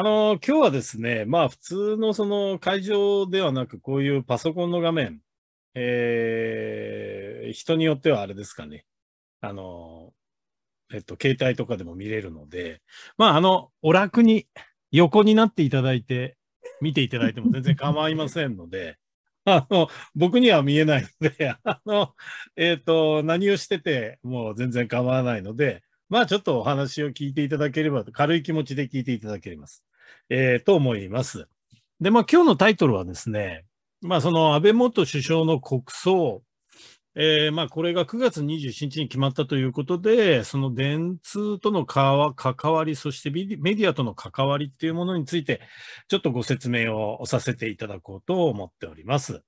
あの、今日はですね、まあ普通のその会場ではなく、こういうパソコンの画面、えー、人によってはあれですかね、あの、えっと、携帯とかでも見れるので、まああの、お楽に横になっていただいて、見ていただいても全然構いませんので、あの、僕には見えないので、あの、えっ、ー、と、何をしててもう全然構わないので、まあちょっとお話を聞いていただければ、軽い気持ちで聞いていただけます。えー、と思います。で、まあ今日のタイトルはですね、まあその安倍元首相の国葬、えー、まあこれが9月27日に決まったということで、その電通との関わり、そしてメディアとの関わりっていうものについて、ちょっとご説明をさせていただこうと思っております。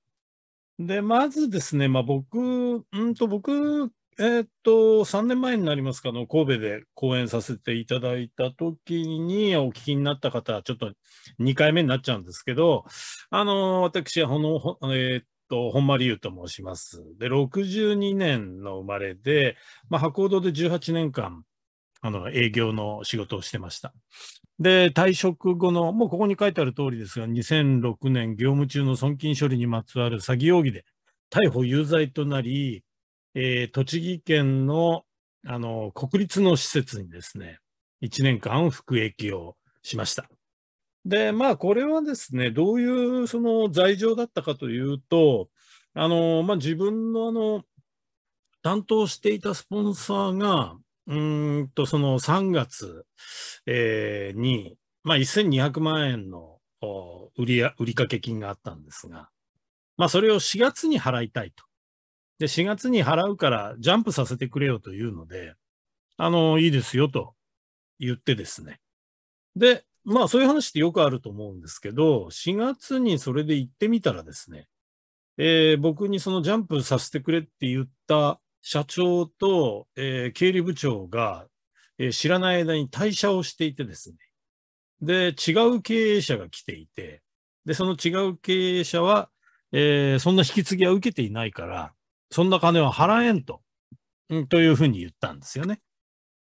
で、まずですね、まあ僕、うんと僕えっと、3年前になりますかの、神戸で講演させていただいた時にお聞きになった方、ちょっと2回目になっちゃうんですけど、あの、私はこの、えー、っと、本間理と申します。で、62年の生まれで、まあ、博報堂で18年間、あの、営業の仕事をしてました。で、退職後の、もうここに書いてある通りですが、2006年業務中の損金処理にまつわる詐欺容疑で逮捕有罪となり、えー、栃木県のあの国立の施設にですね、1年間服役をしました。で、まあ、これはですね、どういうその罪状だったかというと、あのまあ、自分のあの担当していたスポンサーが、うんとその3月、えー、に、まあ、1200万円の売りかけ金があったんですが、まあ、それを4月に払いたいとで、4月に払うからジャンプさせてくれよというので、あの、いいですよと言ってですね。で、まあそういう話ってよくあると思うんですけど、4月にそれで行ってみたらですね、えー、僕にそのジャンプさせてくれって言った社長と、えー、経理部長が、えー、知らない間に退社をしていてですね。で、違う経営者が来ていて、で、その違う経営者は、えー、そんな引き継ぎは受けていないから、そんな金は払えんと、うん、というふうに言ったんですよね。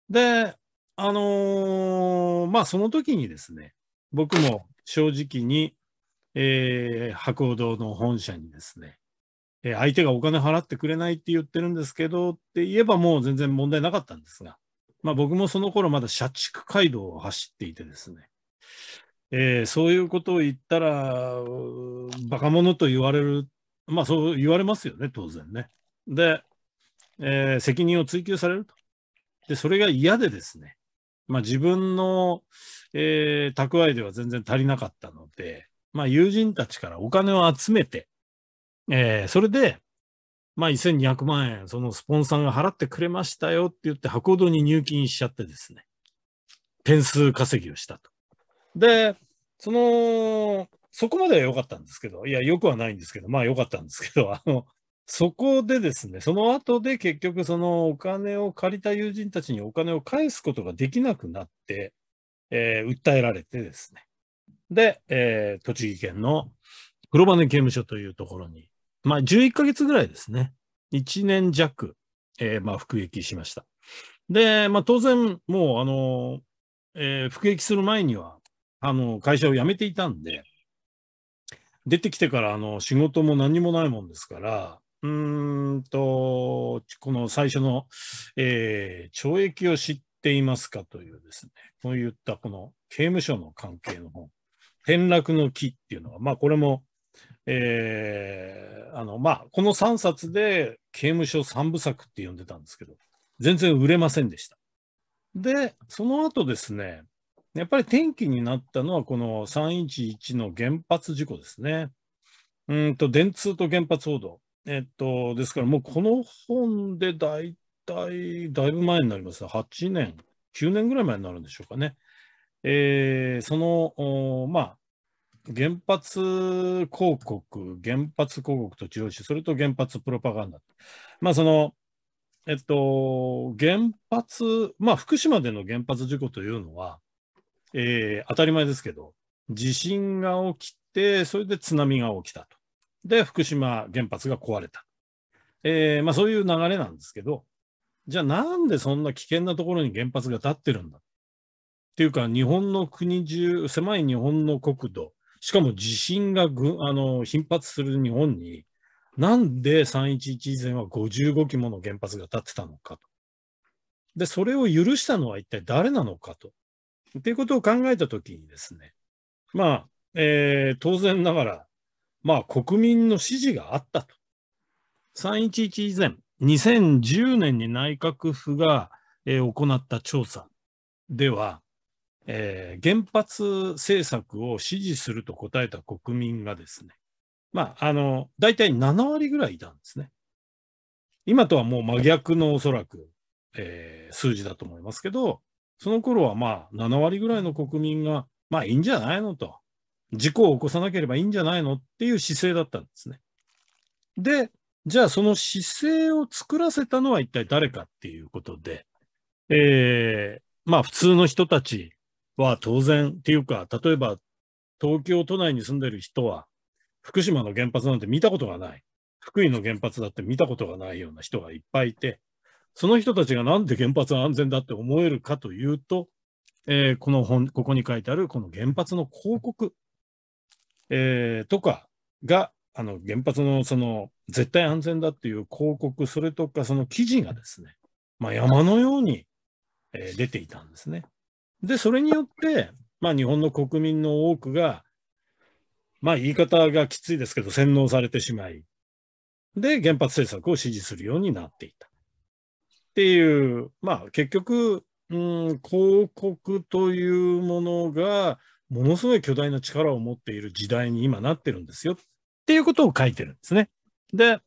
で、あのー、まあ、その時にですね、僕も正直に、えー、博報堂の本社にですね、えー、相手がお金払ってくれないって言ってるんですけどって言えばもう全然問題なかったんですが、まあ、僕もその頃まだ社畜街道を走っていてですね、えー、そういうことを言ったら、バカ者と言われるまあそう言われますよね、当然ね。で、えー、責任を追及されると。で、それが嫌でですね、まあ自分の、えー、蓄えでは全然足りなかったので、まあ友人たちからお金を集めて、えー、それで、まあ1200万円、そのスポンサーが払ってくれましたよって言って箱戸に入金しちゃってですね、点数稼ぎをしたと。で、そのそこまでは良かったんですけど、いや、良くはないんですけど、まあ良かったんですけど、あの、そこでですね、その後で結局そのお金を借りた友人たちにお金を返すことができなくなって、えー、訴えられてですね。で、えー、栃木県の黒羽刑務所というところに、まあ11ヶ月ぐらいですね。1年弱、えー、まあ服役しました。で、まあ当然もうあの、え服役する前には、あの、会社を辞めていたんで、出てきてからあの仕事も何もないもんですから、うんと、この最初の、えー、懲役を知っていますかというですね、こういったこの刑務所の関係の本、転落の木っていうのは、まあこれも、えー、あの、まあこの3冊で刑務所3部作って呼んでたんですけど、全然売れませんでした。で、その後ですね、やっぱり転機になったのは、この311の原発事故ですね。うんと、電通と原発報道。えっと、ですからもうこの本で大体、だいぶ前になりますね。8年、9年ぐらい前になるんでしょうかね。えー、その、まあ、原発広告、原発広告と治療し、それと原発プロパガンダ。まあ、その、えっと、原発、まあ、福島での原発事故というのは、えー、当たり前ですけど、地震が起きて、それで津波が起きたと。で、福島原発が壊れた。えーまあ、そういう流れなんですけど、じゃあなんでそんな危険なところに原発が立ってるんだっていうか、日本の国中、狭い日本の国土、しかも地震がぐあの頻発する日本に、なんで311以前は55基もの原発が建ってたのかと。で、それを許したのは一体誰なのかと。っていうことを考えたときにですね、まあ、えー、当然ながら、まあ、国民の支持があったと。311以前、2010年に内閣府が、えー、行った調査では、えー、原発政策を支持すると答えた国民がですね、まあ、あの、大体7割ぐらいいたんですね。今とはもう真逆のおそらく、えー、数字だと思いますけど、その頃はまあ、7割ぐらいの国民が、まあいいんじゃないのと。事故を起こさなければいいんじゃないのっていう姿勢だったんですね。で、じゃあその姿勢を作らせたのは一体誰かっていうことで、えー、まあ普通の人たちは当然っていうか、例えば東京都内に住んでる人は、福島の原発なんて見たことがない。福井の原発だって見たことがないような人がいっぱいいて、その人たちがなんで原発は安全だって思えるかというと、えー、この本、ここに書いてあるこの原発の広告、えー、とかが、あの原発のその絶対安全だっていう広告、それとかその記事がですね、まあ、山のように、えー、出ていたんですね。で、それによって、まあ、日本の国民の多くが、まあ、言い方がきついですけど、洗脳されてしまい、で、原発政策を支持するようになっていた。っていう、まあ結局、うん、広告というものがものすごい巨大な力を持っている時代に今なってるんですよっていうことを書いてるんですね。で、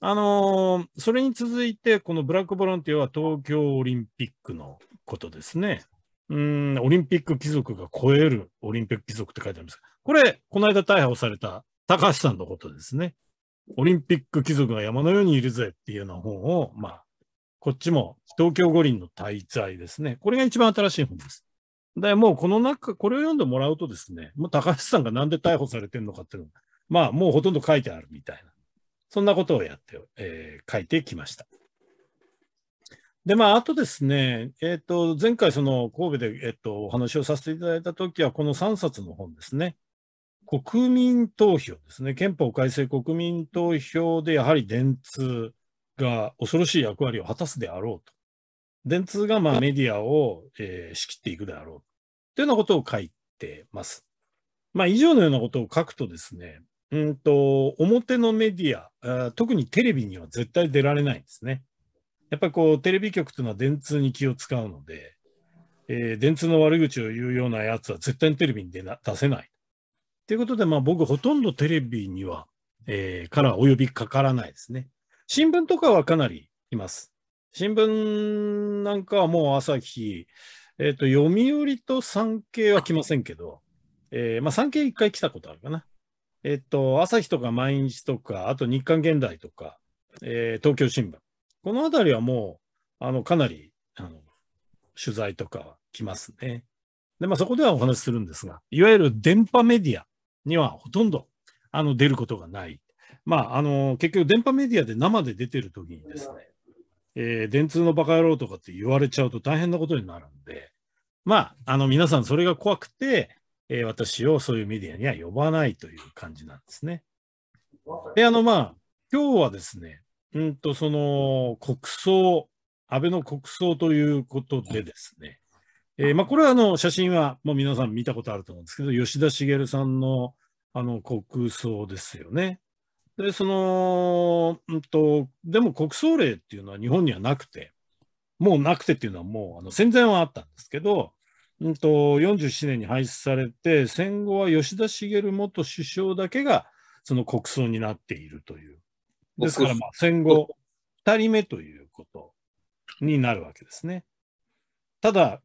あのー、それに続いて、このブラックボランティアは東京オリンピックのことですね。うん、オリンピック貴族が超えるオリンピック貴族って書いてあります。これ、この間逮捕された高橋さんのことですね。オリンピック貴族が山のようにいるぜっていうような本を、まあ、こっちも東京五輪の滞在ですね。これが一番新しい本です。で、もうこの中、これを読んでもらうとですね、もう高橋さんがなんで逮捕されてるのかっていうのまあもうほとんど書いてあるみたいな。そんなことをやって、えー、書いてきました。で、まあ、あとですね、えっ、ー、と、前回、その、神戸で、えっ、ー、と、お話をさせていただいたときは、この3冊の本ですね。国民投票ですね。憲法改正国民投票で、やはり電通、が恐ろしい役割を果たすであろうと。電通がまあメディアを、えー、仕切っていくであろうというようなことを書いてます。まあ、以上のようなことを書くとですね、うんと表のメディア、特にテレビには絶対出られないんですね。やっぱりこうテレビ局というのは電通に気を使うので、えー、電通の悪口を言うようなやつは絶対にテレビに出な出せない。ということで、まあ、僕ほとんどテレビには、えー、からお呼びかからないですね。新聞とかはかなりいます。新聞なんかはもう朝日、えっ、ー、と、読売と産経は来ませんけど、えー、まあ産経一回来たことあるかな。えっ、ー、と、朝日とか毎日とか、あと日刊現代とか、えー、東京新聞。このあたりはもう、あの、かなり、あの、取材とか来ますね。で、まあそこではお話しするんですが、いわゆる電波メディアにはほとんど、あの、出ることがないまあ、あの、結局、電波メディアで生で出てる時にですね、えー、電通のバカ野郎とかって言われちゃうと大変なことになるんで、まあ、あの、皆さんそれが怖くて、えー、私をそういうメディアには呼ばないという感じなんですね。で、あの、まあ、今日はですね、うんと、その、国葬、安倍の国葬ということでですね、えー、まあ、これはあの、写真はもう皆さん見たことあると思うんですけど、吉田茂さんのあの国葬ですよね。で、その、うんと、でも国葬令っていうのは日本にはなくて、もうなくてっていうのはもうあの戦前はあったんですけど、うんと、47年に廃止されて、戦後は吉田茂元首相だけがその国葬になっているという。ですから、戦後2人目ということになるわけですね。ただ、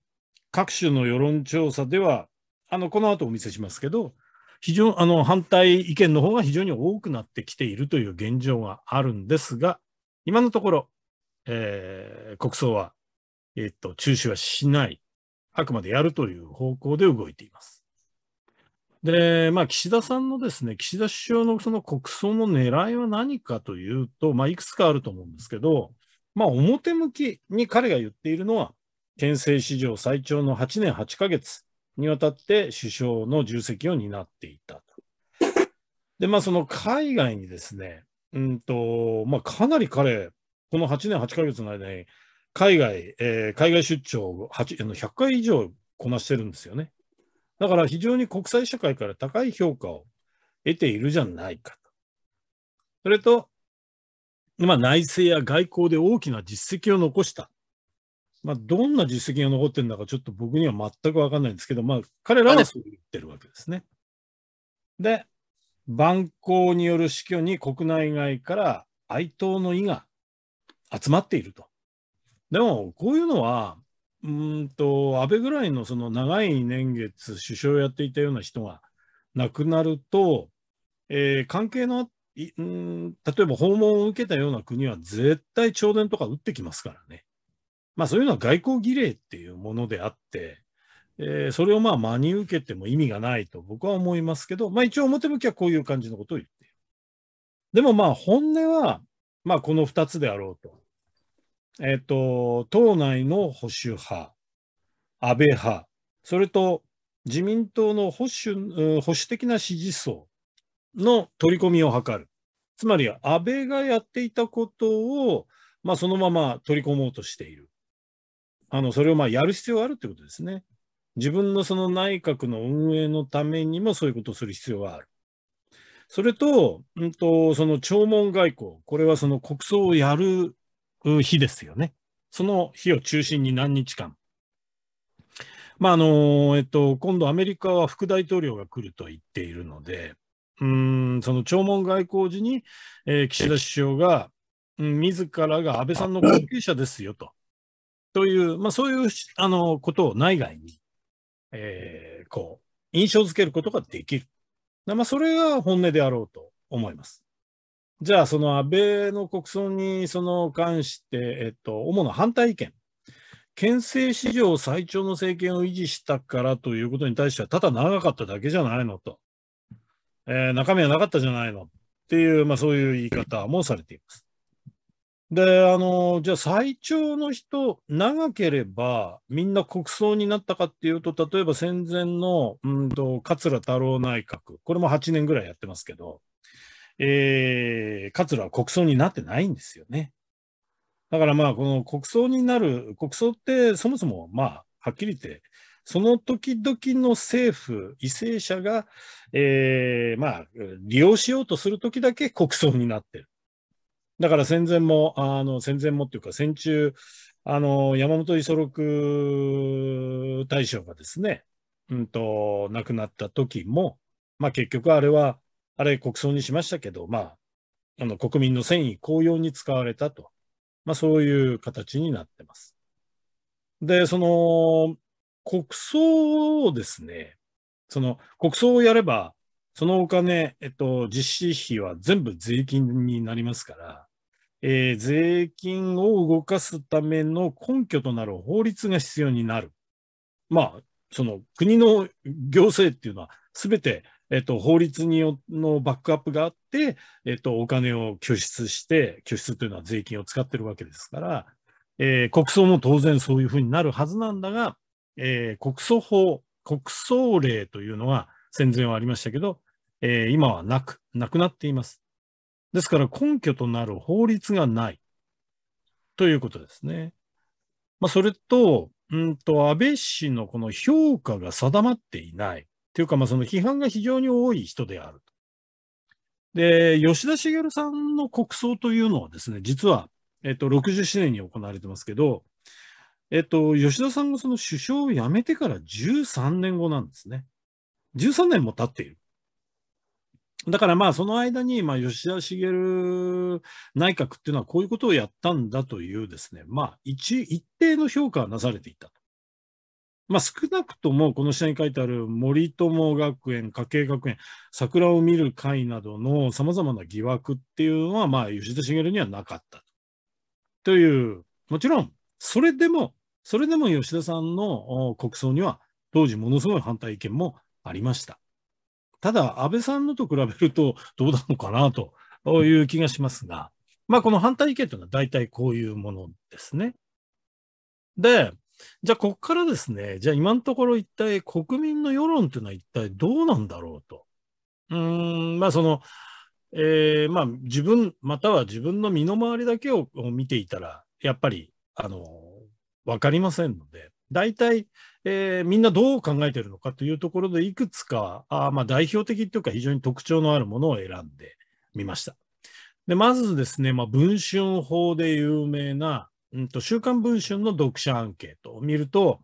各種の世論調査では、あのこの後お見せしますけど、非常あの反対意見の方が非常に多くなってきているという現状があるんですが、今のところ、えー、国葬は、えー、っと中止はしない、あくまでやるという方向で動いています。で、まあ、岸田さんのですね、岸田首相のその国葬の狙いは何かというと、まあ、いくつかあると思うんですけど、まあ、表向きに彼が言っているのは、憲政史上最長の8年8ヶ月、にわたって首相の重責を担っていたと。で、まあ、その海外にですね、うんとまあ、かなり彼、この8年8ヶ月の間に、海外、えー、海外出張を100回以上こなしてるんですよね。だから非常に国際社会から高い評価を得ているじゃないかと。それと、今内政や外交で大きな実績を残した。まあ、どんな実績が残ってるのか、ちょっと僕には全く分かんないんですけど、まあ、彼らはそう言ってるわけですね。で、蛮行による死去に国内外から哀悼の意が集まっていると。でも、こういうのは、うんと、安倍ぐらいのその長い年月、首相をやっていたような人が亡くなると、えー、関係のい、うん、例えば訪問を受けたような国は絶対弔電とか打ってきますからね。まあ、そういうのは外交儀礼っていうものであって、えー、それをまあ真に受けても意味がないと僕は思いますけど、まあ、一応表向きはこういう感じのことを言っている。でもまあ本音は、まあ、この2つであろうと。えっ、ー、と、党内の保守派、安倍派、それと自民党の保守保守的な支持層の取り込みを図る。つまり安倍がやっていたことを、まあ、そのまま取り込もうとしている。あのそれをまあやる必要があるということですね。自分のその内閣の運営のためにもそういうことをする必要がある。それと、うんと、その弔問外交、これはその国葬をやる日ですよね。その日を中心に何日間。まあ、あの、えっと、今度アメリカは副大統領が来ると言っているので、うんその弔問外交時に、えー、岸田首相が、うん、自らが安倍さんの後継者ですよと。という、まあ、そういうあのことを内外に、えー、こう印象づけることができる。まあ、それが本音であろうと思います。じゃあ、その安倍の国葬にその関して、えっと、主な反対意見、憲政史上最長の政権を維持したからということに対しては、ただ長かっただけじゃないのと、えー、中身はなかったじゃないのっていう、まあ、そういう言い方もされています。で、あの、じゃあ最長の人、長ければ、みんな国葬になったかっていうと、例えば戦前の、うんと、桂太郎内閣、これも8年ぐらいやってますけど、えー、桂は国葬になってないんですよね。だからまあ、この国葬になる、国葬ってそもそもまあ、はっきり言って、その時々の政府、為政者が、えー、まあ、利用しようとするときだけ国葬になってる。だから戦前も、あの戦前もっていうか、戦中、あの山本五十六大将がですね、うんと、亡くなった時も、まあ、結局あれは、あれ国葬にしましたけど、まあ、あの国民の戦意高揚に使われたと、まあ、そういう形になってます。で、その国葬をですね、その国葬をやれば、そのお金、えっと、実施費は全部税金になりますから、えー、税金を動かすための根拠となる法律が必要になる。まあ、その国の行政っていうのは、すべて、えっと、法律によのバックアップがあって、えっと、お金を拠出して、拠出というのは税金を使ってるわけですから、えー、国葬も当然そういうふうになるはずなんだが、えー、国葬法、国葬令というのは戦前はありましたけど、えー、今はなく、なくなっています。ですから根拠となる法律がないということですね。まあ、それと、うんと、安倍氏のこの評価が定まっていない。というか、まあ、その批判が非常に多い人である。で、吉田茂さんの国葬というのはですね、実は、えっと、67年に行われてますけど、えっと、吉田さんがその首相を辞めてから13年後なんですね。13年も経っている。だからまあその間に、まあ、吉田茂内閣っていうのはこういうことをやったんだというですね、まあ一一定の評価はなされていた。まあ少なくともこの下に書いてある森友学園、家計学園、桜を見る会などの様々な疑惑っていうのは、まあ吉田茂にはなかった。という、もちろん、それでも、それでも吉田さんの国葬には当時ものすごい反対意見もありました。ただ、安倍さんのと比べるとどうなのかなという気がしますが、まあ、この反対意見というのは大体こういうものですね。で、じゃあ、ここからですね、じゃあ今のところ一体国民の世論というのは一体どうなんだろうと。うん、まあその、えー、まあ自分、または自分の身の回りだけを見ていたら、やっぱり、あの、わかりませんので、大体、えー、みんなどう考えてるのかというところで、いくつか、あまあ代表的というか非常に特徴のあるものを選んでみました。で、まずですね、まあ、文春法で有名な、うんと、週刊文春の読者アンケートを見ると、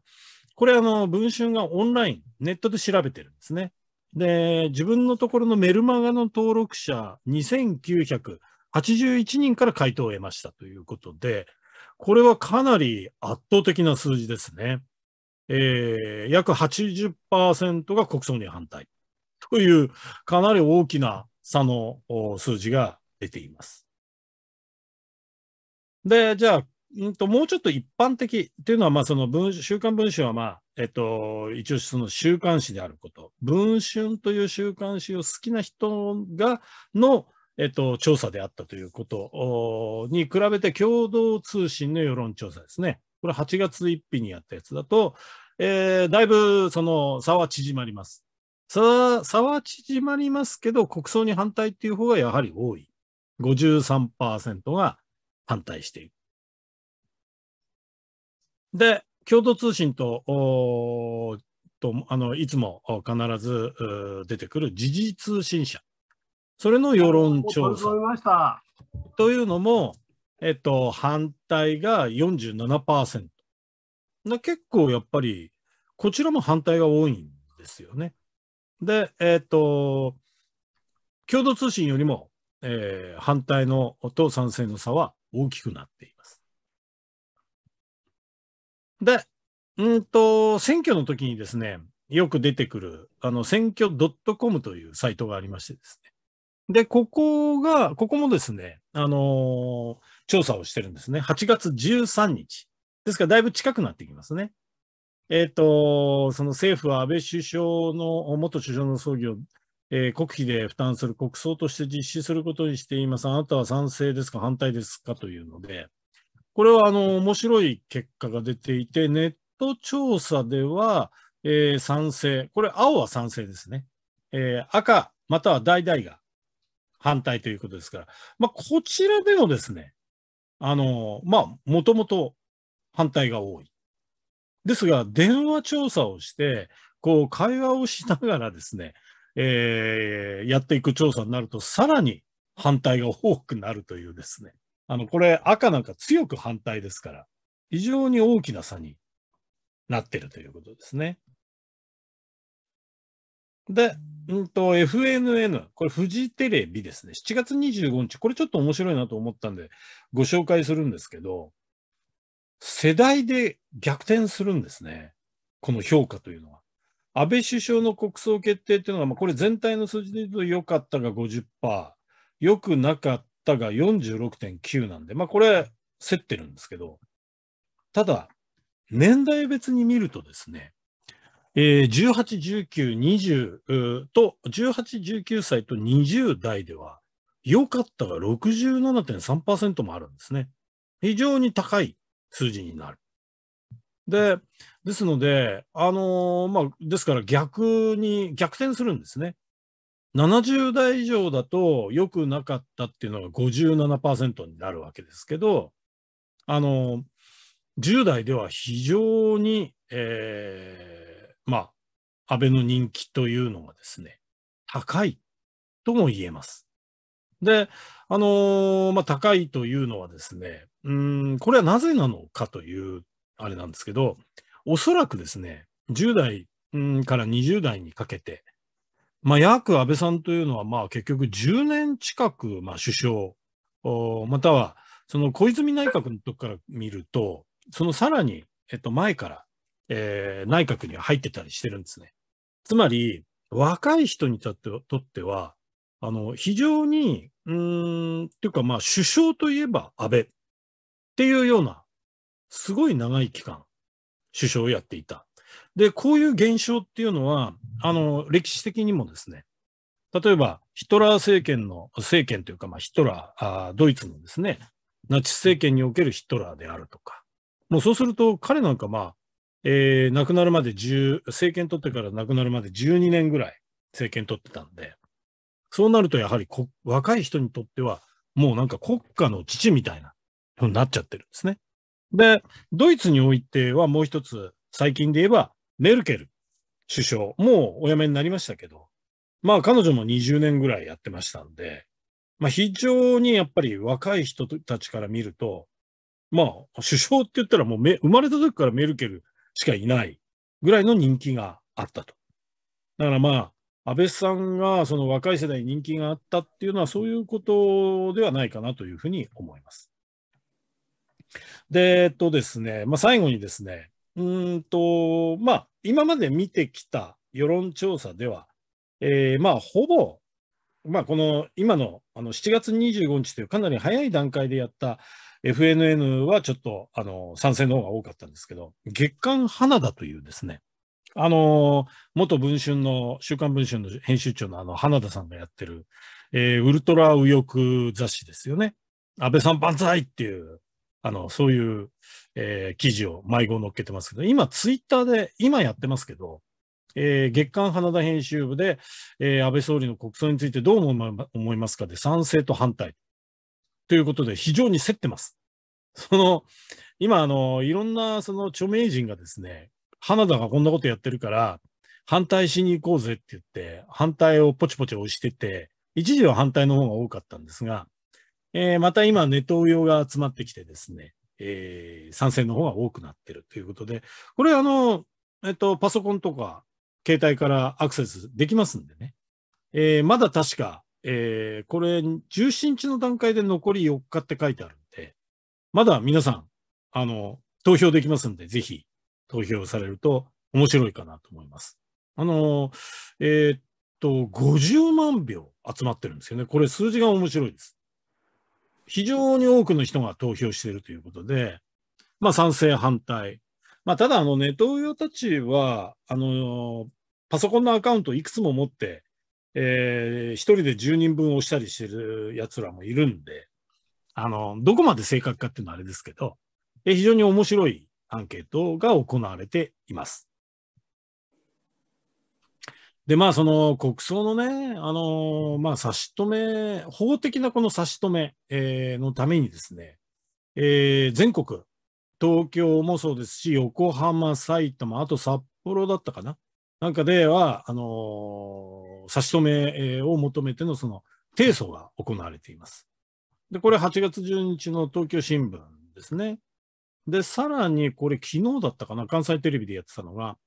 これ、あの、文春がオンライン、ネットで調べてるんですね。で、自分のところのメルマガの登録者2981人から回答を得ましたということで、これはかなり圧倒的な数字ですね。えー、約80%が国葬に反対というかなり大きな差の数字が出ています。で、じゃあ、もうちょっと一般的っていうのは、まあ、その文週刊文春は、まあ、えっと、一応その週刊誌であること、文春という週刊誌を好きな人が、のえっと、調査であったということに比べて、共同通信の世論調査ですね。これ8月1日にやったやつだと、えー、だいぶその差は縮まります。差差は縮まりますけど、国葬に反対っていう方がやはり多い。53%が反対している。で、共同通信と、とあのいつも必ず出てくる時事通信社。それの世論調査。というのも、えっと、反対が47%。な結構やっぱり、こちらも反対が多いんですよね。で、えっと、共同通信よりも、えー、反対のと賛成の差は大きくなっています。で、うんと、選挙の時にですね、よく出てくる、あの、選挙 .com というサイトがありましてですね、で、ここが、ここもですね、あのー、調査をしてるんですね。8月13日。ですから、だいぶ近くなってきますね。えっ、ー、と、その政府は安倍首相の、元首相の葬儀を、えー、国費で負担する国葬として実施することにしています。あなたは賛成ですか反対ですかというので、これはあの面白い結果が出ていて、ネット調査では、えー、賛成、これ青は賛成ですね。えー、赤、または大々が反対ということですから、まあ、こちらでのですね、あの、まあ、もともと反対が多い。ですが、電話調査をして、こう、会話をしながらですね、えー、やっていく調査になると、さらに反対が多くなるというですね。あの、これ、赤なんか強く反対ですから、非常に大きな差になってるということですね。で、うんと、FNN、これフジテレビですね。7月25日、これちょっと面白いなと思ったんで、ご紹介するんですけど、世代で逆転するんですね。この評価というのは。安倍首相の国葬決定っていうのが、まあ、これ全体の数字で言うと良かったが50%、良くなかったが46.9なんで、まあ、これ、競ってるんですけど、ただ、年代別に見るとですね、えー、18、19、20と、18、19歳と20代では、良かったが67.3%もあるんですね。非常に高い数字になる。で、ですので、あのー、まあ、ですから逆に、逆転するんですね。70代以上だと良くなかったっていうのが57%になるわけですけど、あのー、10代では非常に、えーまあ、安倍の人気というのがですね、高いとも言えます。で、あのー、まあ、高いというのはですね、うん、これはなぜなのかという、あれなんですけど、おそらくですね、10代から20代にかけて、まあ、約安倍さんというのは、まあ、結局10年近く、まあ、首相、または、その小泉内閣のとこから見ると、そのさらに、えっと、前からえー、内閣には入ってたりしてるんですね。つまり、若い人にとってとっては、あの、非常に、うん、っていうかまあ、首相といえば安倍っていうような、すごい長い期間、首相をやっていた。で、こういう現象っていうのは、あの、歴史的にもですね、例えば、ヒトラー政権の、政権というか、まあ、ヒトラーあー、ドイツのですね、ナチス政権におけるヒトラーであるとか、もうそうすると、彼なんかまあ、えー、亡くなるまで10、政権取ってから亡くなるまで12年ぐらい政権取ってたんで、そうなるとやはり若い人にとっては、もうなんか国家の父みたいなふうになっちゃってるんですね。で、ドイツにおいてはもう一つ、最近で言えば、メルケル首相、もうお辞めになりましたけど、まあ彼女も20年ぐらいやってましたんで、まあ非常にやっぱり若い人たちから見ると、まあ首相って言ったらもう生まれた時からメルケルしかいないぐらいの人気があったと。だからまあ、安倍さんがその若い世代に人気があったっていうのはそういうことではないかなというふうに思います。で、えっとですね、まあ、最後にですね、うんと、まあ、今まで見てきた世論調査では、えー、まあ、ほぼ、まあ、この今のあの7月25日というかなり早い段階でやった FNN はちょっと、あの、賛成の方が多かったんですけど、月刊花田というですね、あの、元文春の、週刊文春の編集長のあの、花田さんがやってる、えー、ウルトラ右翼雑誌ですよね。安倍さん万歳っていう、あの、そういう、えー、記事を子を載っけてますけど、今ツイッターで、今やってますけど、えー、月刊花田編集部で、えー、安倍総理の国葬についてどう思いますかで賛成と反対。ということで、非常に競ってます。その、今、あの、いろんな、その著名人がですね、花田がこんなことやってるから、反対しに行こうぜって言って、反対をポチポチ押してて、一時は反対の方が多かったんですが、えー、また今、ネットウヨが集まってきてですね、えー、参戦の方が多くなってるということで、これ、あの、えっと、パソコンとか、携帯からアクセスできますんでね。えー、まだ確か、えー、これ、17日の段階で残り4日って書いてあるんで、まだ皆さん、あの、投票できますんで、ぜひ投票されると面白いかなと思います。あの、えー、っと、50万票集まってるんですよね。これ、数字が面白いです。非常に多くの人が投票しているということで、まあ、賛成、反対。まあ、ただ、あの、ネトウヨたちは、あの、パソコンのアカウントいくつも持って、えー、一人で10人分押したりしてるやつらもいるんで、あの、どこまで正確かっていうのはあれですけど、え非常に面白いアンケートが行われています。で、まあ、その国葬のね、あのまあ、差し止め、法的なこの差し止め、えー、のためにですね、えー、全国、東京もそうですし、横浜、埼玉、あと札幌だったかななんかでは、あの差し止めを求めてのその提訴が行われています。で、これ8月12日の東京新聞ですね。で、さらにこれ昨日だったかな、関西テレビでやってたのが、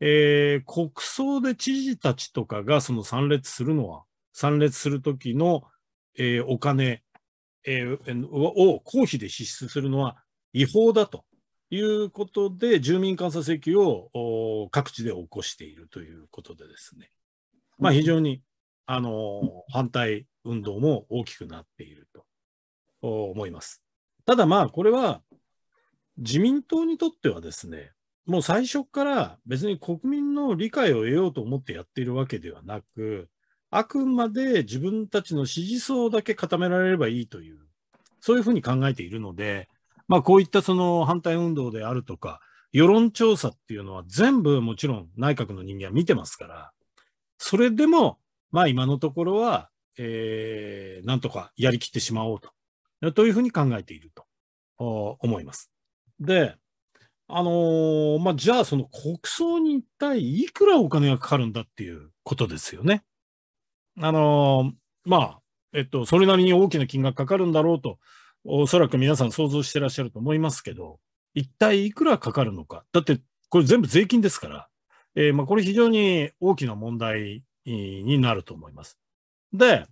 えー、国葬で知事たちとかがその参列するのは、参列するときの、えー、お金、えー、を公費で支出するのは違法だということで、住民監査請求を各地で起こしているということでですね。まあ、非常に、あの反対運動も大きくなっていると思います。ただまあ、これは自民党にとってはですね、もう最初から別に国民の理解を得ようと思ってやっているわけではなく、あくまで自分たちの支持層だけ固められればいいという、そういうふうに考えているので、まあ、こういったその反対運動であるとか、世論調査っていうのは全部もちろん内閣の人間は見てますから、それでも、まあ今のところは、えー、なんとかやりきってしまおうと、というふうに考えていると思います。で、あのー、まあ、じゃあその国葬に一体いくらお金がかかるんだっていうことですよね。あのー、まあ、えっと、それなりに大きな金額かかるんだろうと、おそらく皆さん想像してらっしゃると思いますけど、一体いくらかかるのか。だって、これ全部税金ですから。えー、まあ、これ非常に大きな問題になると思います。で、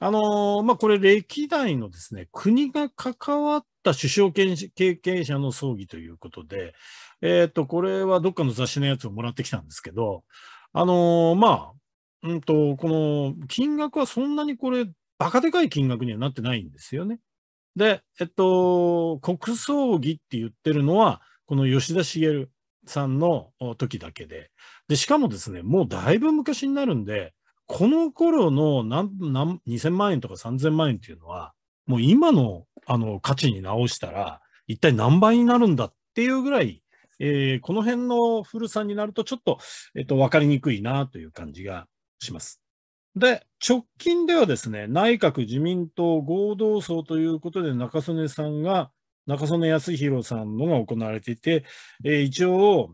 あのー、まあ、これ歴代のですね、国が関わった首相経験者の葬儀ということで、えっ、ー、と、これはどっかの雑誌のやつをもらってきたんですけど、あのー、まあ、うんと、この金額はそんなにこれ、バカでかい金額にはなってないんですよね。で、えっと、国葬儀って言ってるのは、この吉田茂、さんの時だけでで、しかもですね、もうだいぶ昔になるんで、この頃の何何2000万円とか3000万円っていうのは、もう今のあの価値に直したら、一体何倍になるんだっていうぐらい、えー、この辺の古さになると、ちょっと、えと、分かりにくいなという感じがします。で、直近ではですね、内閣自民党合同葬ということで、中曽根さんが、中曽根康弘さんのが行われていて、えー、一応、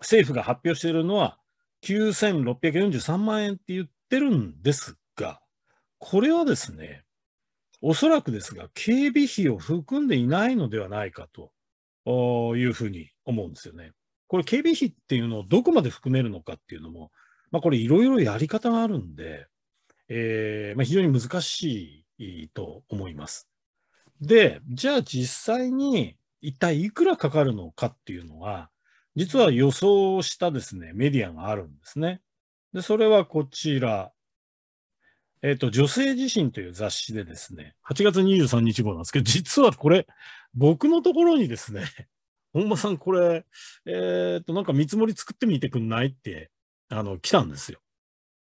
政府が発表しているのは、9643万円って言ってるんですが、これはですね、おそらくですが、警備費を含んでいないのではないかというふうに思うんですよね。これ、警備費っていうのをどこまで含めるのかっていうのも、まあ、これ、いろいろやり方があるんで、えーまあ、非常に難しいと思います。で、じゃあ実際に一体いくらかかるのかっていうのは、実は予想したですね、メディアがあるんですね。で、それはこちら。えっ、ー、と、女性自身という雑誌でですね、8月23日号なんですけど、実はこれ、僕のところにですね、本間さんこれ、えっ、ー、と、なんか見積もり作ってみてくんないって、あの、来たんですよ。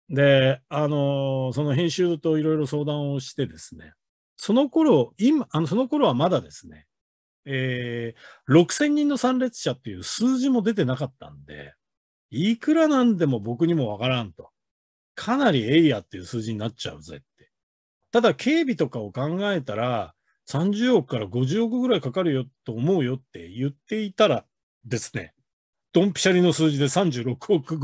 で、あのー、その編集といろいろ相談をしてですね、その頃、今、あの、その頃はまだですね、えー、6000人の参列者っていう数字も出てなかったんで、いくらなんでも僕にもわからんと。かなりエイヤっていう数字になっちゃうぜって。ただ、警備とかを考えたら、30億から50億ぐらいかかるよと思うよって言っていたらですね、ドンピシャリの数字で36億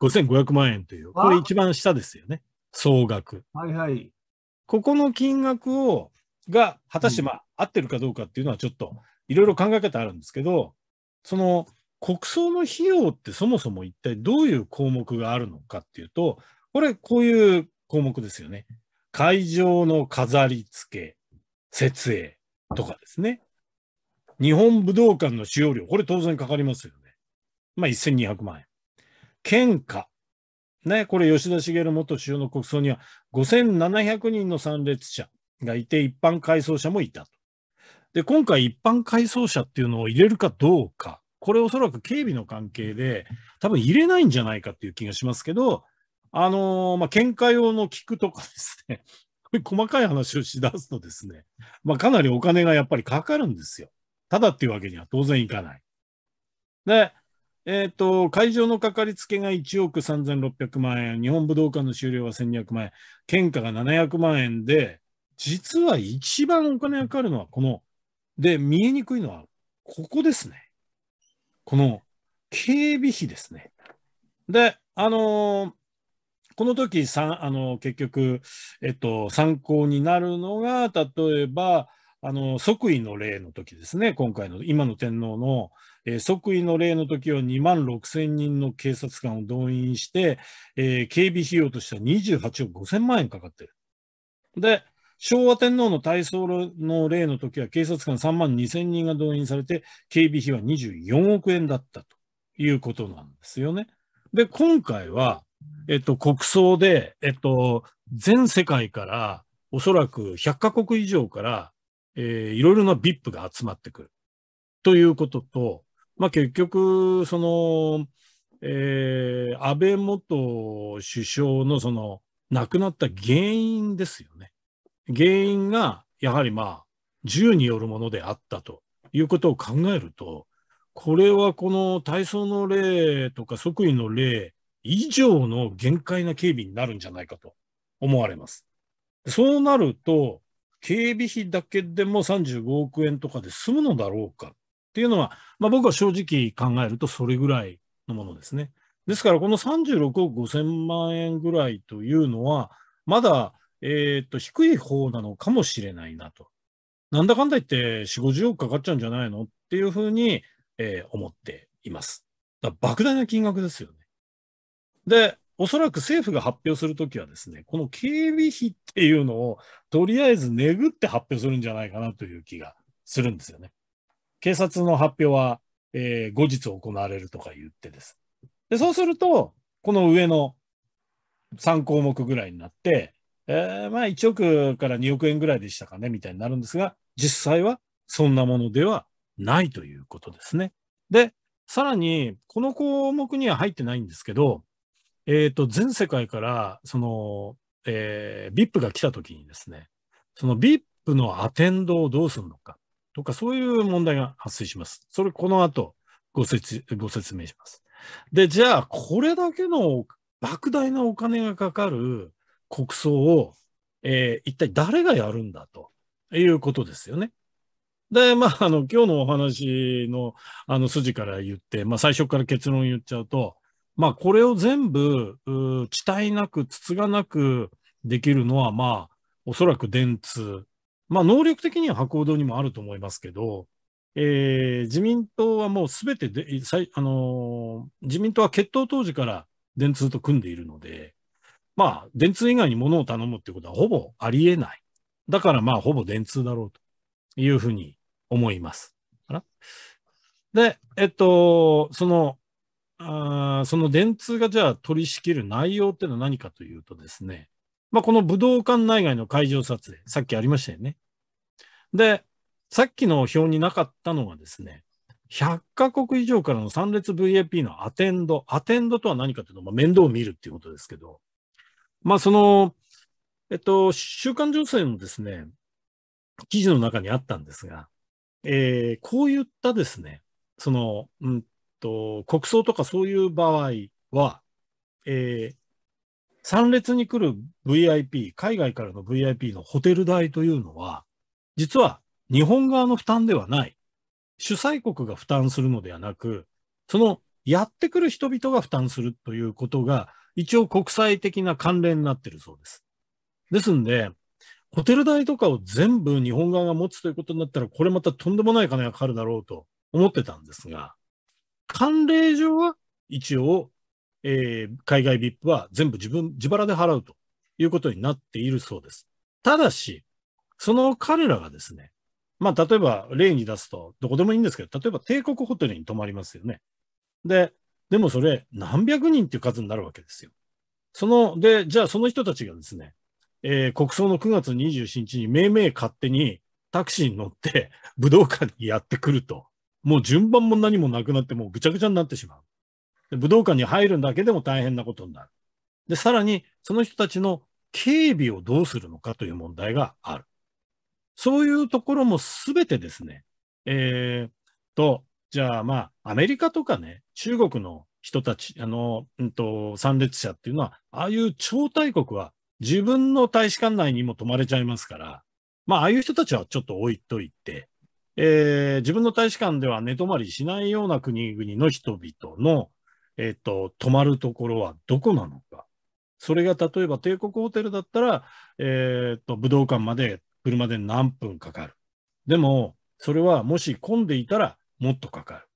5500万円という、これ一番下ですよね、総額。はいはい。ここの金額を、が、果たしてまあ、合ってるかどうかっていうのはちょっと、いろいろ考え方あるんですけど、その、国葬の費用ってそもそも一体どういう項目があるのかっていうと、これ、こういう項目ですよね。会場の飾り付け、設営とかですね。日本武道館の使用料、これ当然かかりますよね。まあ、1200万円。献花、ね、これ吉田茂元首相の国葬には5700人の参列者がいて、一般改葬者もいたと。で、今回一般改葬者っていうのを入れるかどうか、これおそらく警備の関係で多分入れないんじゃないかっていう気がしますけど、あのー、まあ、喧嘩用の菊とかですね、これ細かい話をしだすとですね、まあ、かなりお金がやっぱりかかるんですよ。ただっていうわけには当然いかない。で、えー、と、会場のかかりつけが1億3600万円、日本武道館の終了は1200万円、県下が700万円で、実は一番お金がかかるのはこの、で、見えにくいのは、ここですね。この、警備費ですね。で、あのー、この時、あのー、結局、えっと、参考になるのが、例えば、あの即位の例の時ですね、今回の今の天皇のえー、即位の例の時は2万6千人の警察官を動員して、えー、警備費用としては28億5千万円かかってる。で、昭和天皇の体操の例の時は警察官3万2千人が動員されて、警備費は24億円だったということなんですよね。で、今回は、えっと、国葬で、えっと、全世界から、おそらく100カ国以上から、えー、いろいろな VIP が集まってくる。ということと、まあ、結局、その、えー、安倍元首相のその亡くなった原因ですよね。原因がやはりまあ銃によるものであったということを考えると、これはこの体操の例とか即位の例以上の限界な警備になるんじゃないかと思われます。そうなると、警備費だけでも35億円とかで済むのだろうかっっていうのは、まあ、僕は正直考えるとそれぐらいのものですね。ですから、この36億5000万円ぐらいというのは、まだ、えー、っと低い方なのかもしれないなと。なんだかんだ言って4、50億かかっちゃうんじゃないのっていうふうに、えー、思っています。だ莫大な金額ですよね。で、おそらく政府が発表するときはですね、この警備費っていうのをとりあえず値ぐって発表するんじゃないかなという気がするんですよね。警察の発表は、えー、後日行われるとか言ってです。で、そうすると、この上の3項目ぐらいになって、えー、まあ1億から2億円ぐらいでしたかね、みたいになるんですが、実際はそんなものではないということですね。で、さらに、この項目には入ってないんですけど、えっ、ー、と、全世界から、その、えー、VIP が来た時にですね、その VIP のアテンドをどうするのか。とか、そういう問題が発生します。それ、この後ご説、ご説明します。で、じゃあ、これだけの莫大なお金がかかる国葬を、えー、一体誰がやるんだということですよね。で、まあ、あの、今日のお話の、あの、筋から言って、まあ、最初から結論言っちゃうと、まあ、これを全部、う、地帯なく、筒がなくできるのは、まあ、おそらく電通、まあ、能力的には博報堂にもあると思いますけど、えー、自民党はもうすべてで、あのー、自民党は決闘当時から電通と組んでいるので、まあ、電通以外に物を頼むってことはほぼありえない。だからまあ、ほぼ電通だろうというふうに思います。で、えっと、その、あその電通がじゃあ取り仕切る内容っていうのは何かというとですね、まあ、この武道館内外の会場撮影、さっきありましたよね。で、さっきの表になかったのはですね、100カ国以上からの参列 VAP のアテンド。アテンドとは何かというと、まあ、面倒を見るっていうことですけど、まあ、その、えっと、週刊情勢のですね、記事の中にあったんですが、えー、こういったですね、その、うんと、国葬とかそういう場合は、えー、参列に来る VIP、海外からの VIP のホテル代というのは、実は日本側の負担ではない。主催国が負担するのではなく、そのやってくる人々が負担するということが、一応国際的な関連になっているそうです。ですんで、ホテル代とかを全部日本側が持つということになったら、これまたとんでもない金がかかるだろうと思ってたんですが、慣例上は一応えー、海外 VIP は全部自分、自腹で払うということになっているそうです。ただし、その彼らがですね、まあ、例えば例に出すと、どこでもいいんですけど、例えば帝国ホテルに泊まりますよね。で、でもそれ何百人っていう数になるわけですよ。その、で、じゃあその人たちがですね、えー、国葬の9月27日に命名勝手にタクシーに乗って武道館にやってくると、もう順番も何もなくなってもうぐちゃぐちゃになってしまう。で武道館に入るだけでも大変なことになる。で、さらに、その人たちの警備をどうするのかという問題がある。そういうところもすべてですね、えー、と、じゃあまあ、アメリカとかね、中国の人たち、あの、うんと、参列者っていうのは、ああいう超大国は自分の大使館内にも泊まれちゃいますから、まあ、ああいう人たちはちょっと置いといて、えー、自分の大使館では寝泊まりしないような国々の人々のえっ、と、泊まるところはどこなのか。それが例えば帝国ホテルだったら、えっ、と、武道館まで車で何分かかる。でも、それはもし混んでいたらもっとかかる。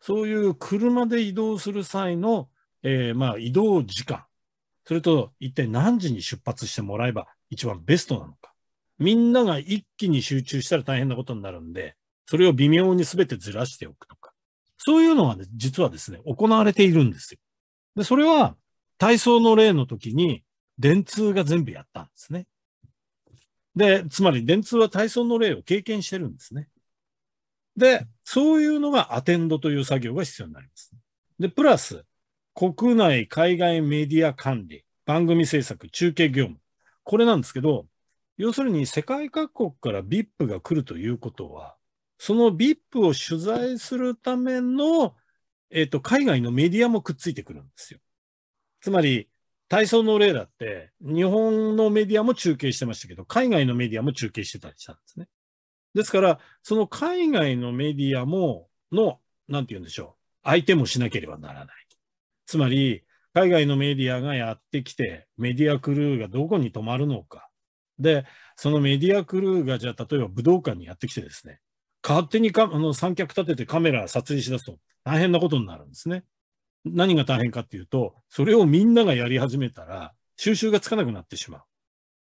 そういう車で移動する際の、えー、まあ移動時間。それと一体何時に出発してもらえば一番ベストなのか。みんなが一気に集中したら大変なことになるんで、それを微妙に全てずらしておくとか。そういうのが、ね、実はですね、行われているんですよ。で、それは体操の例の時に、電通が全部やったんですね。で、つまり電通は体操の例を経験してるんですね。で、そういうのがアテンドという作業が必要になります。で、プラス、国内、海外メディア管理、番組制作、中継業務。これなんですけど、要するに世界各国から VIP が来るということは、その VIP を取材するための、えっ、と、海外のメディアもくっついてくるんですよ。つまり、体操の例だって、日本のメディアも中継してましたけど、海外のメディアも中継してたりしたんですね。ですから、その海外のメディアも、の、なんて言うんでしょう、相手もしなければならない。つまり、海外のメディアがやってきて、メディアクルーがどこに泊まるのか。で、そのメディアクルーが、じゃあ、例えば武道館にやってきてですね、勝手にかあの三脚立ててカメラ撮影しだすと大変なことになるんですね。何が大変かっていうと、それをみんながやり始めたら、収集がつかなくなってしま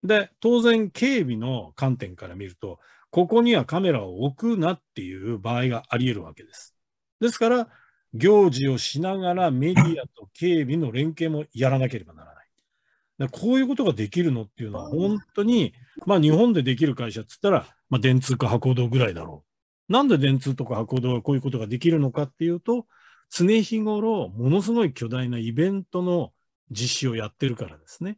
う。で、当然、警備の観点から見ると、ここにはカメラを置くなっていう場合があり得るわけです。ですから、行事をしながらメディアと警備の連携もやらなければならない。こういうことができるのっていうのは、本当に、まあ、日本でできる会社っつったら、まあ、電通か博報堂ぐらいだろなんで電通とか博報堂がこういうことができるのかっていうと、常日頃、ものすごい巨大なイベントの実施をやってるからですね。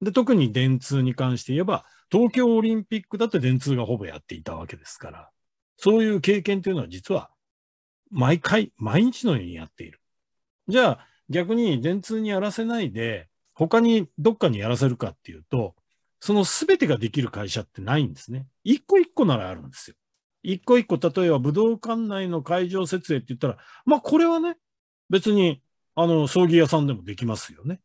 で、特に電通に関して言えば、東京オリンピックだって電通がほぼやっていたわけですから、そういう経験というのは実は、毎回、毎日のようにやっている。じゃあ、逆に電通にやらせないで、他にどっかにやらせるかっていうと、その全てができる会社ってないんですね。一個一個ならあるんですよ。一個一個、例えば武道館内の会場設営って言ったら、まあこれはね、別に、あの、葬儀屋さんでもできますよね。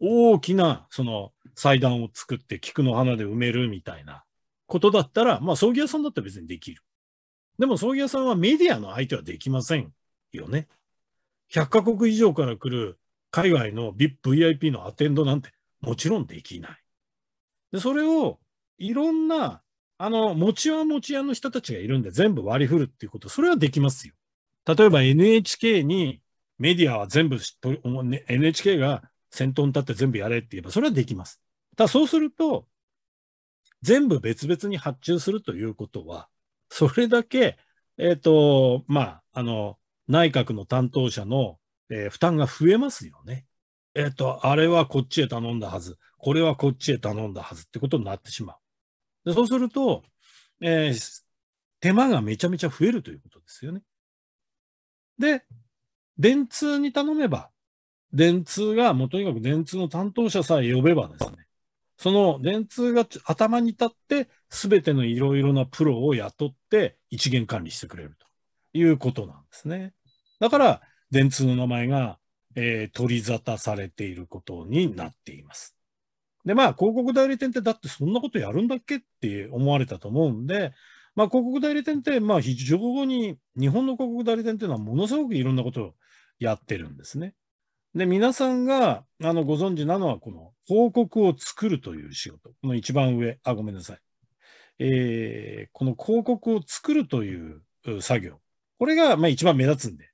大きな、その、祭壇を作って菊の花で埋めるみたいなことだったら、まあ葬儀屋さんだったら別にできる。でも葬儀屋さんはメディアの相手はできませんよね。100カ国以上から来る海外の VIP、VIP のアテンドなんてもちろんできない。で、それをいろんなあの、持ちは持ち屋の人たちがいるんで全部割り振るっていうこと、それはできますよ。例えば NHK にメディアは全部、NHK が先頭に立って全部やれって言えば、それはできます。ただそうすると、全部別々に発注するということは、それだけ、えっ、ー、と、まあ、あの、内閣の担当者の、えー、負担が増えますよね。えっ、ー、と、あれはこっちへ頼んだはず、これはこっちへ頼んだはずってことになってしまう。でそうすると、えー、手間がめちゃめちゃ増えるということですよね。で、電通に頼めば、電通が、もうとにかく電通の担当者さえ呼べばですね、その電通が頭に立って、すべてのいろいろなプロを雇って一元管理してくれるということなんですね。だから、電通の名前が、えー、取り沙汰されていることになっています。で、まあ、広告代理店ってだってそんなことやるんだっけって思われたと思うんで、まあ、広告代理店って、まあ、非常に、日本の広告代理店っていうのはものすごくいろんなことをやってるんですね。で、皆さんが、あの、ご存知なのは、この、広告を作るという仕事。この一番上、あ、ごめんなさい。えー、この広告を作るという作業。これが、まあ、一番目立つんで、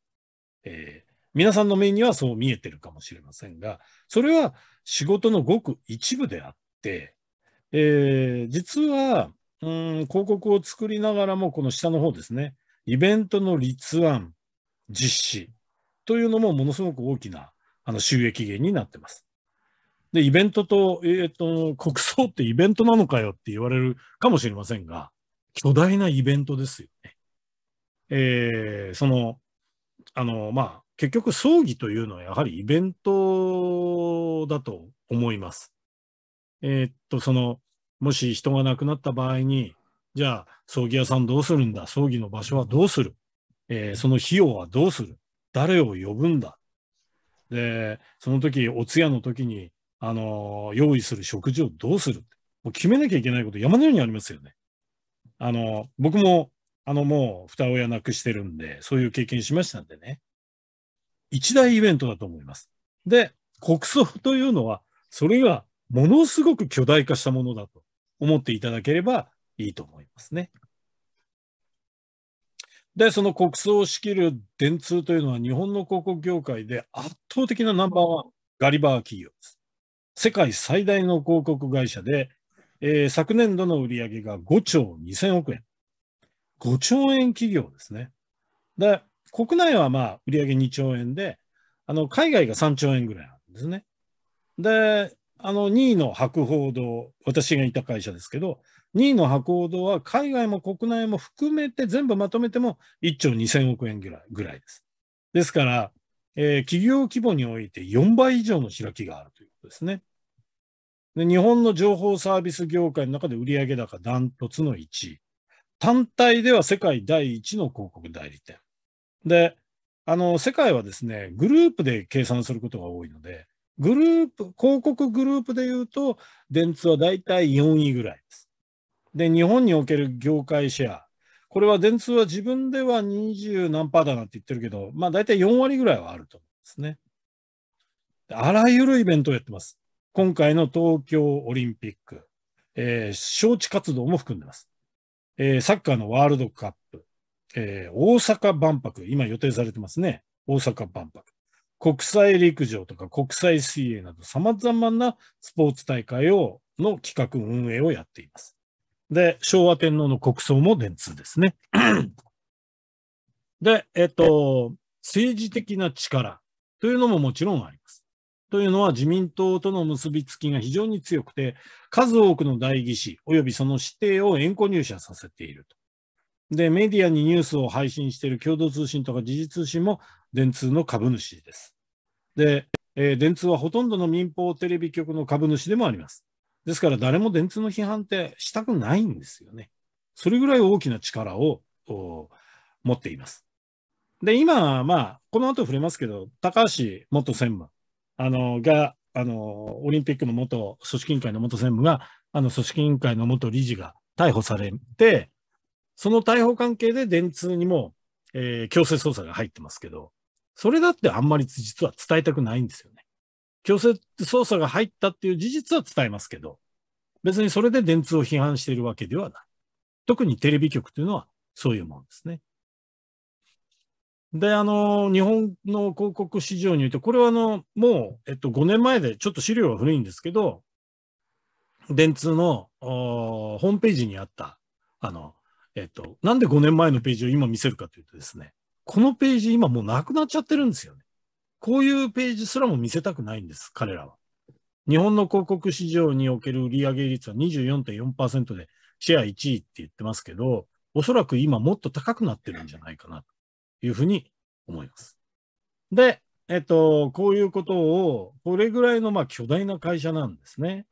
えー、皆さんの目にはそう見えてるかもしれませんが、それは、仕事のごく一部であって、えー、実は、うん、広告を作りながらも、この下の方ですね、イベントの立案、実施というのもものすごく大きなあの収益源になってます。で、イベントと、えっ、ー、と、国葬ってイベントなのかよって言われるかもしれませんが、巨大なイベントですよね。えー、その、あの、まあ、結局葬儀というのはやはりイベントだと思います。えー、っと、その、もし人が亡くなった場合に、じゃあ、葬儀屋さんどうするんだ葬儀の場所はどうする、えー、その費用はどうする誰を呼ぶんだで、その時、お通夜の時に、あのー、用意する食事をどうするもう決めなきゃいけないこと山のようにありますよね。あのー、僕も、あの、もう、二親亡くしてるんで、そういう経験しましたんでね。一大イベントだと思います。で、国葬というのは、それがものすごく巨大化したものだと思っていただければいいと思いますね。で、その国葬を仕切る電通というのは日本の広告業界で圧倒的なナンバーワン、ガリバー企業です。世界最大の広告会社で、えー、昨年度の売り上げが5兆2000億円。5兆円企業ですね。で、国内はまあ売上2兆円で、あの海外が3兆円ぐらいなんですね。で、あの2位の博報堂、私がいた会社ですけど、2位の博報堂は海外も国内も含めて全部まとめても1兆2000億円ぐらいぐらいです。ですから、えー、企業規模において4倍以上の開きがあるということですね。で日本の情報サービス業界の中で売上高ダントツの1位。単体では世界第1の広告代理店。で、あの、世界はですね、グループで計算することが多いので、グループ、広告グループでいうと、電通は大体4位ぐらいです。で、日本における業界シェア、これは電通は自分では20何パーだなんて言ってるけど、まあ大体4割ぐらいはあると思うんですね。あらゆるイベントをやってます。今回の東京オリンピック、えー、招致活動も含んでます。えー、サッカーのワールドカップ、えー、大阪万博、今予定されてますね。大阪万博。国際陸上とか国際水泳など様々なスポーツ大会を、の企画運営をやっています。で、昭和天皇の国葬も電通ですね。で、えっと、政治的な力というのももちろんあります。というのは自民党との結びつきが非常に強くて、数多くの代議士及びその指定を縁故入社させていると。で、メディアにニュースを配信している共同通信とか時事通信も電通の株主です。で、えー、電通はほとんどの民放テレビ局の株主でもあります。ですから誰も電通の批判ってしたくないんですよね。それぐらい大きな力を持っています。で、今、まあ、この後触れますけど、高橋元専務あのが、あの、オリンピックの元組織委員会の元専務が、あの組織委員会の元理事が逮捕されて、その逮捕関係で電通にも、えー、強制捜査が入ってますけど、それだってあんまり実は伝えたくないんですよね。強制捜査が入ったっていう事実は伝えますけど、別にそれで電通を批判しているわけではない。特にテレビ局というのはそういうもんですね。で、あの、日本の広告市場において、これはあの、もう、えっと、5年前で、ちょっと資料は古いんですけど、電通のホームページにあった、あの、えっと、なんで5年前のページを今見せるかというとですね、このページ今もうなくなっちゃってるんですよね。こういうページすらも見せたくないんです、彼らは。日本の広告市場における売上率は24.4%でシェア1位って言ってますけど、おそらく今もっと高くなってるんじゃないかなというふうに思います。で、えっと、こういうことを、これぐらいのまあ巨大な会社なんですね。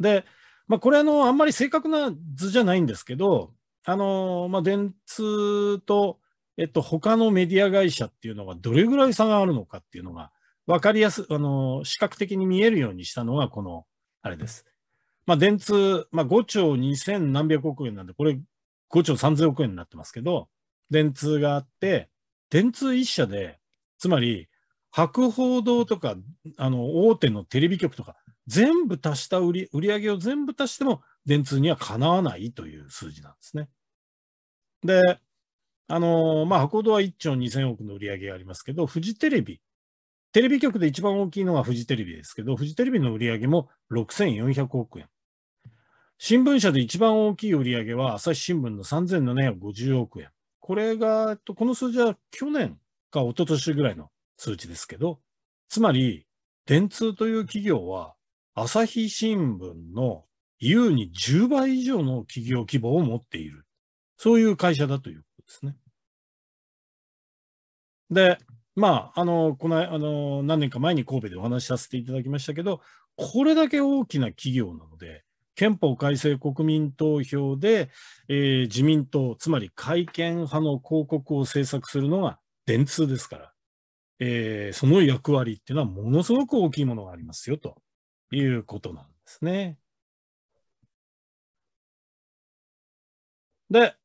で、まあ、これあの、あんまり正確な図じゃないんですけど、あのまあ、電通と、えっと、他のメディア会社っていうのがどれぐらい差があるのかっていうのが、分かりやす、あの視覚的に見えるようにしたのが、この、あれです。まあ、電通、まあ、5兆2000何百億円なんで、これ5兆3000億円になってますけど、電通があって、電通1社で、つまり、博報堂とか、あの、大手のテレビ局とか、全部足した売り、売り上げを全部足しても、電通にはかなわないという数字なんですね。で、あのー、まあ、箱戸は1兆2000億の売り上げがありますけど、フジテレビ、テレビ局で一番大きいのがフジテレビですけど、フジテレビの売り上げも6400億円。新聞社で一番大きい売り上げは朝日新聞の3750億円。これが、この数字は去年か一昨年ぐらいの数値ですけど、つまり、電通という企業は、朝日新聞の優に10倍以上の企業規模を持っている。そういう会社だということですね。で、まあ、あの、この、あの、何年か前に神戸でお話しさせていただきましたけど、これだけ大きな企業なので、憲法改正国民投票で、えー、自民党、つまり改憲派の広告を制作するのが電通ですから、えー、その役割っていうのはものすごく大きいものがありますよ、ということなんですね。で、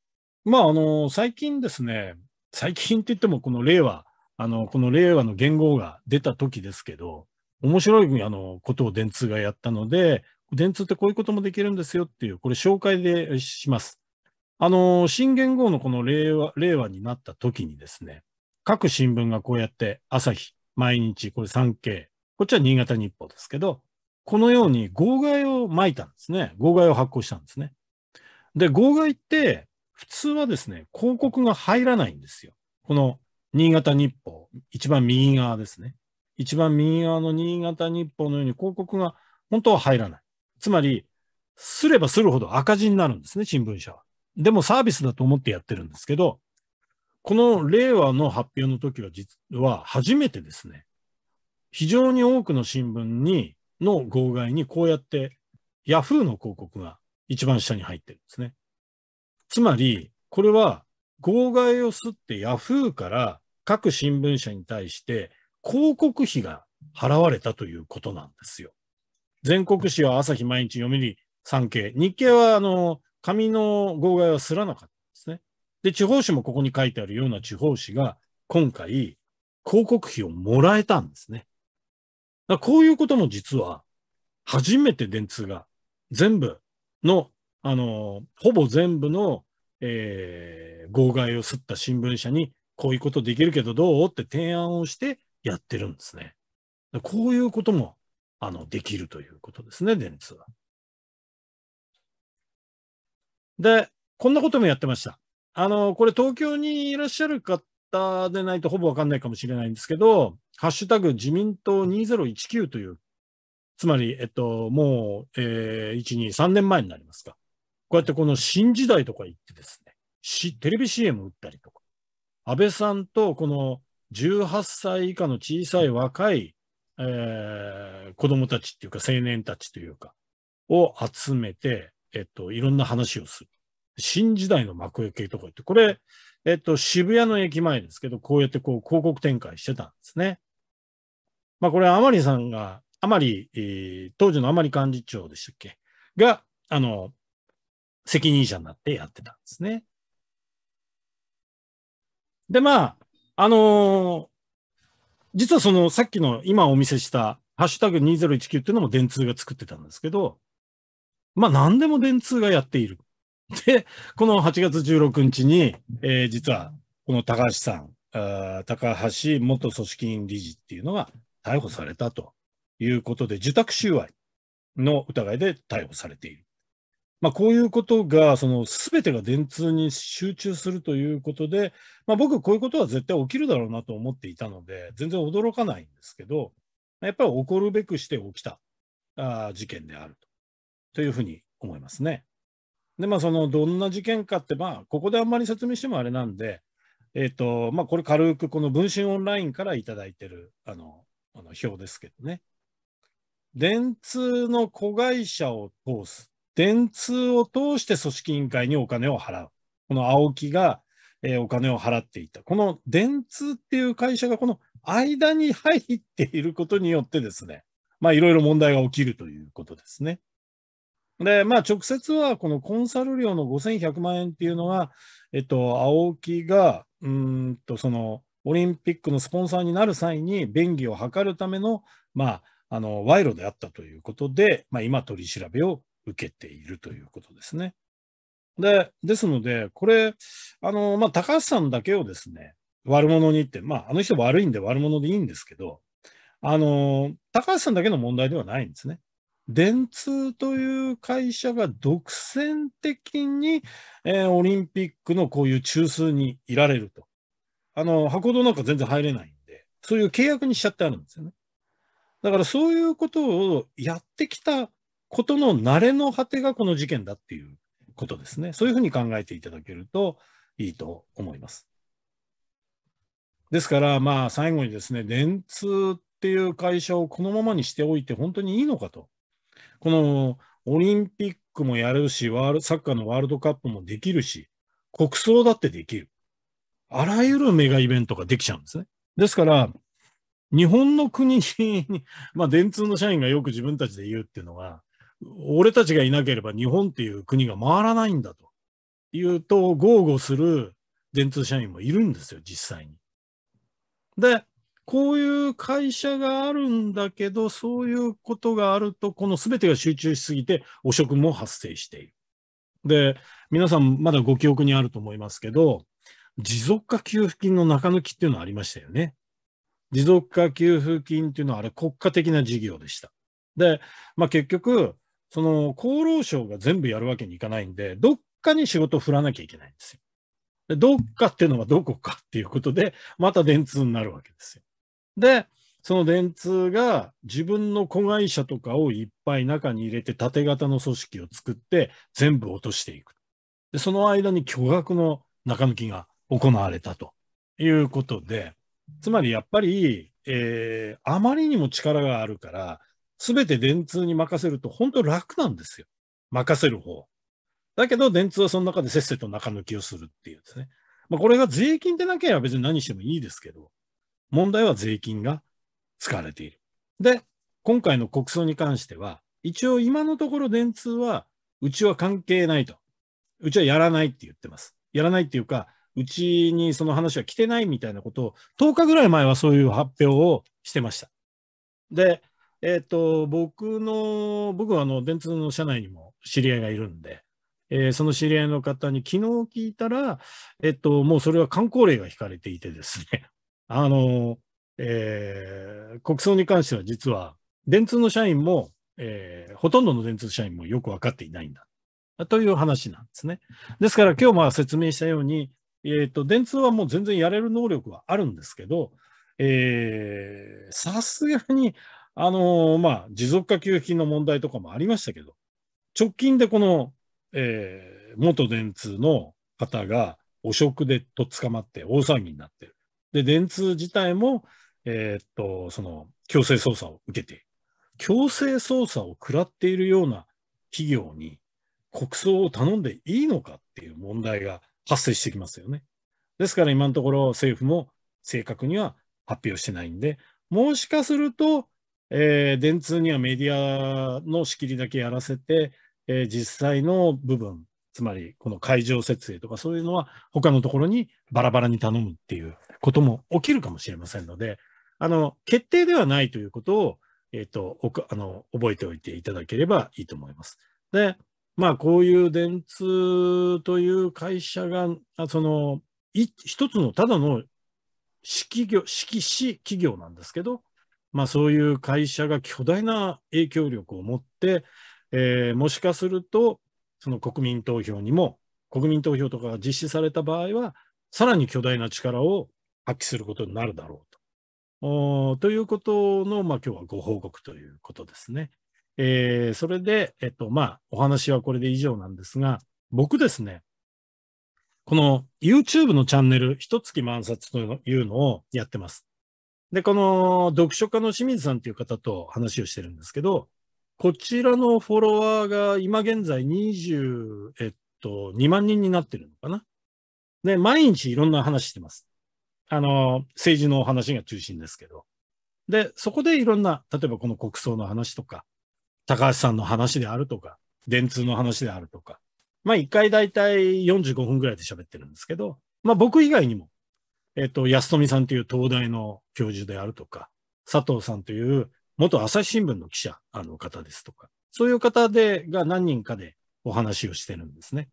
まあ、あの、最近ですね、最近って言っても、この令和、あの、この令和の元号が出た時ですけど、面白いあのことを電通がやったので、電通ってこういうこともできるんですよっていう、これ紹介でします。あの、新元号のこの令和、令和になった時にですね、各新聞がこうやって朝日、毎日、これ産経、こっちは新潟日報ですけど、このように号外を巻いたんですね。号外を発行したんですね。で、号外って、普通はですね、広告が入らないんですよ。この新潟日報、一番右側ですね。一番右側の新潟日報のように広告が本当は入らない。つまり、すればするほど赤字になるんですね、新聞社は。でもサービスだと思ってやってるんですけど、この令和の発表の時は実は初めてですね、非常に多くの新聞にの号外にこうやって Yahoo の広告が一番下に入ってるんですね。つまり、これは号外をすってヤフーから各新聞社に対して広告費が払われたということなんですよ。全国紙は朝日毎日読売産経。日経はあの、紙の号外はすらなかったんですね。で、地方紙もここに書いてあるような地方紙が今回広告費をもらえたんですね。だこういうことも実は初めて電通が全部のあの、ほぼ全部の、えー、号外をすった新聞社に、こういうことできるけどどうって提案をしてやってるんですね。こういうことも、あの、できるということですね、電通は。で、こんなこともやってました。あの、これ東京にいらっしゃる方でないとほぼわかんないかもしれないんですけど、ハッシュタグ自民党2019という、つまり、えっと、もう、えー、1、2、3年前になりますか。こうやってこの新時代とか行ってですね、しテレビ CM 打ったりとか、安倍さんとこの18歳以下の小さい若い、えー、子供たちっていうか青年たちというか、を集めて、えっと、いろんな話をする。新時代の幕開けとか言って、これ、えっと、渋谷の駅前ですけど、こうやってこう広告展開してたんですね。まあ、これ、甘利さんが、甘利、えー、当時の甘利幹事長でしたっけが、あの、責任者になってやってたんですね。で、まあ、あのー、実はそのさっきの今お見せしたハッシュタグ2019っていうのも電通が作ってたんですけど、まあ何でも電通がやっている。で、この8月16日に、えー、実はこの高橋さん、あ高橋元組織委員理事っていうのが逮捕されたということで、受託収賄の疑いで逮捕されている。まあ、こういうことが、その全てが電通に集中するということで、まあ、僕、こういうことは絶対起きるだろうなと思っていたので、全然驚かないんですけど、やっぱり起こるべくして起きたあ事件であるというふうに思いますね。で、まあ、そのどんな事件かって、まあ、ここであんまり説明してもあれなんで、えっ、ー、と、まあ、これ軽くこの文春オンラインからいただいてる、あの、あの表ですけどね。電通の子会社を通す電通を通して組織委員会にお金を払う。この青木が、えー、お金を払っていた。この電通っていう会社がこの間に入っていることによってですね、まあいろいろ問題が起きるということですね。で、まあ直接はこのコンサル料の5100万円っていうのは、えっと、青木が、うんと、その、オリンピックのスポンサーになる際に便宜を図るための、まあ、あの、賄賂であったということで、まあ今取り調べを受けているということですね。で、ですので、これ、あの、まあ、高橋さんだけをですね、悪者にって、まあ、あの人悪いんで悪者でいいんですけど、あの、高橋さんだけの問題ではないんですね。電通という会社が独占的に、えー、オリンピックのこういう中枢にいられると。あの、箱堂なんか全然入れないんで、そういう契約にしちゃってあるんですよね。だからそういうことをやってきたことの慣れの果てがこの事件だっていうことですね。そういうふうに考えていただけるといいと思います。ですから、まあ、最後にですね、電通っていう会社をこのままにしておいて本当にいいのかと。このオリンピックもやるし、ワールサッカーのワールドカップもできるし、国葬だってできる。あらゆるメガイベントができちゃうんですね。ですから、日本の国に まあ、電通の社員がよく自分たちで言うっていうのが、俺たちがいなければ日本っていう国が回らないんだと言うと、豪語する電通社員もいるんですよ、実際に。で、こういう会社があるんだけど、そういうことがあると、この全てが集中しすぎて、汚職も発生している。で、皆さんまだご記憶にあると思いますけど、持続化給付金の中抜きっていうのありましたよね。持続化給付金っていうのはあれ国家的な事業でした。で、まあ結局、その厚労省が全部やるわけにいかないんで、どっかに仕事を振らなきゃいけないんですよ。どっかっていうのはどこかっていうことで、また電通になるわけですよ。で、その電通が自分の子会社とかをいっぱい中に入れて縦型の組織を作って全部落としていく。で、その間に巨額の中抜きが行われたということで、つまりやっぱり、えー、あまりにも力があるから、すべて電通に任せると本当楽なんですよ。任せる方。だけど電通はその中でせっせと中抜きをするっていうですね。まあ、これが税金でなければ別に何してもいいですけど、問題は税金が使われている。で、今回の国葬に関しては、一応今のところ電通は、うちは関係ないと。うちはやらないって言ってます。やらないっていうか、うちにその話は来てないみたいなことを、10日ぐらい前はそういう発表をしてました。で、えっ、ー、と、僕の、僕はあの、電通の社内にも知り合いがいるんで、えー、その知り合いの方に昨日聞いたら、えっ、ー、と、もうそれは観光令が引かれていてですね、あの、えー、国葬に関しては実は、電通の社員も、えー、ほとんどの電通社員もよく分かっていないんだ。という話なんですね。ですから今日まあ説明したように、えっ、ー、と、電通はもう全然やれる能力はあるんですけど、えー、さすがにあのー、まあ、持続化給付金の問題とかもありましたけど、直近でこの、えー、元電通の方が汚職でと捕まって大騒ぎになってる。で、電通自体も、えー、っと、その、強制捜査を受けている。強制捜査を食らっているような企業に国葬を頼んでいいのかっていう問題が発生してきますよね。ですから今のところ政府も正確には発表してないんで、もしかするとえー、電通にはメディアの仕切りだけやらせて、えー、実際の部分、つまりこの会場設営とかそういうのは他のところにバラバラに頼むっていうことも起きるかもしれませんので、あの、決定ではないということを、えっ、ー、と、あの、覚えておいていただければいいと思います。で、まあ、こういう電通という会社が、あその、一つのただの式企業、私企、企業なんですけど、まあ、そういう会社が巨大な影響力を持って、えー、もしかすると、その国民投票にも、国民投票とかが実施された場合は、さらに巨大な力を発揮することになるだろうと。ということの、まあ、今日はご報告ということですね。えー、それで、えっと、まあ、お話はこれで以上なんですが、僕ですね、この YouTube のチャンネル、一月満冊というのをやってます。で、この読書家の清水さんという方と話をしてるんですけど、こちらのフォロワーが今現在20、えっと、2万人になってるのかな。で、毎日いろんな話してます。あの、政治の話が中心ですけど。で、そこでいろんな、例えばこの国葬の話とか、高橋さんの話であるとか、電通の話であるとか、まあ一回だいたい45分ぐらいで喋ってるんですけど、まあ僕以外にもえっ、と、安富さんという東大の教授であるとか、佐藤さんという元朝日新聞の記者あの方ですとか、そういう方で、が何人かでお話をしてるんですね。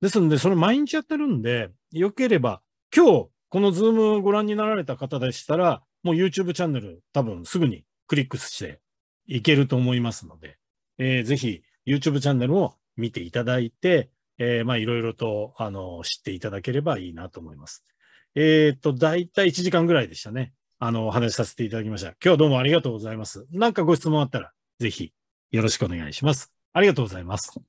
ですので、それ毎日やってるんで、よければ、今日、このズームをご覧になられた方でしたら、もう YouTube チャンネル多分すぐにクリックしていけると思いますので、えー、ぜひ YouTube チャンネルを見ていただいて、えー、まあいろいろと、あの、知っていただければいいなと思います。えっ、ー、と、だいたい1時間ぐらいでしたね。あの、お話しさせていただきました。今日はどうもありがとうございます。なんかご質問あったら、ぜひよろしくお願いします。ありがとうございます。